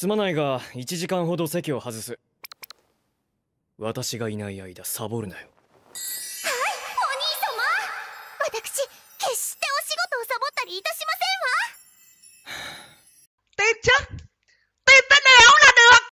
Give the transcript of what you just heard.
すまないが1時間ほど席を外す私がいない間サボるなよはいお兄様私決してお仕事をサボったりいたしませんわ てっちゃん